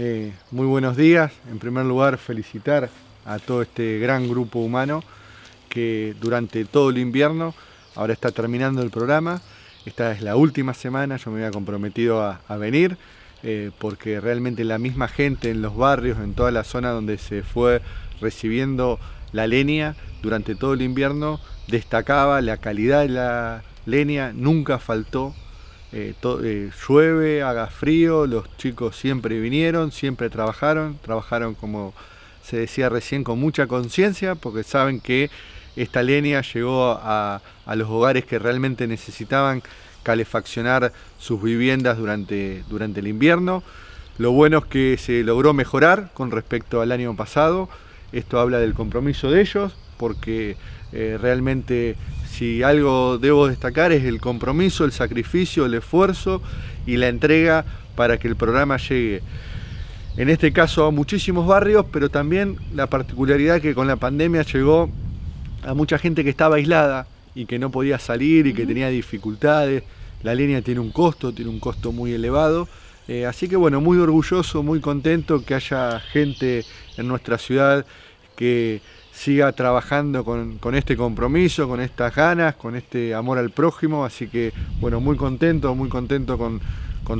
Eh, muy buenos días. En primer lugar, felicitar a todo este gran grupo humano que durante todo el invierno, ahora está terminando el programa, esta es la última semana, yo me había comprometido a, venir, eh, porque realmente la misma gente en los barrios, en toda la zona donde se fue recibiendo la leña durante todo el invierno, destacaba la calidad de la leña, nunca faltó, eh, eh, llueve, haga frío, los chicos siempre vinieron, siempre trabajaron, trabajaron como se decía recién con mucha conciencia, porque saben que esta línea llegó a, los hogares que realmente necesitaban calefaccionar sus viviendas durante, durante el invierno. Lo bueno es que se logró mejorar con respecto al año pasado. Esto habla del compromiso de ellos, porque eh, realmente si algo debo destacar es el compromiso, el sacrificio, el esfuerzo y la entrega para que el programa llegue. En este caso a muchísimos barrios, pero también la particularidad que con la pandemia llegó a mucha gente que estaba aislada y que no podía salir y que tenía dificultades. La línea tiene un costo, tiene un costo muy elevado. Eh, así que bueno, muy orgulloso, muy contento que haya gente en nuestra ciudad que siga trabajando con, este compromiso, con estas ganas, con este amor al prójimo. Así que, bueno, muy contento, muy contento con,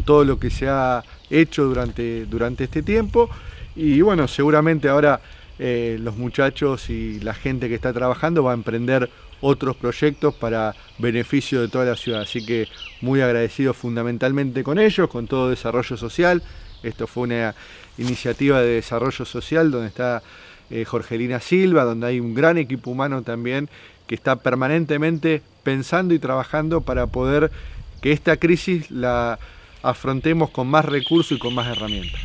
todo lo que se ha hecho durante, durante este tiempo. Y bueno, seguramente ahora eh, los muchachos y la gente que está trabajando va a emprender otros proyectos para beneficio de toda la ciudad. Así que muy agradecido fundamentalmente con ellos, con todo desarrollo social. Esto fue una iniciativa de desarrollo social donde está eh, Jorgelina Silva, donde hay un gran equipo humano también que está permanentemente pensando y trabajando para poder que esta crisis la afrontemos con más recursos y con más herramientas.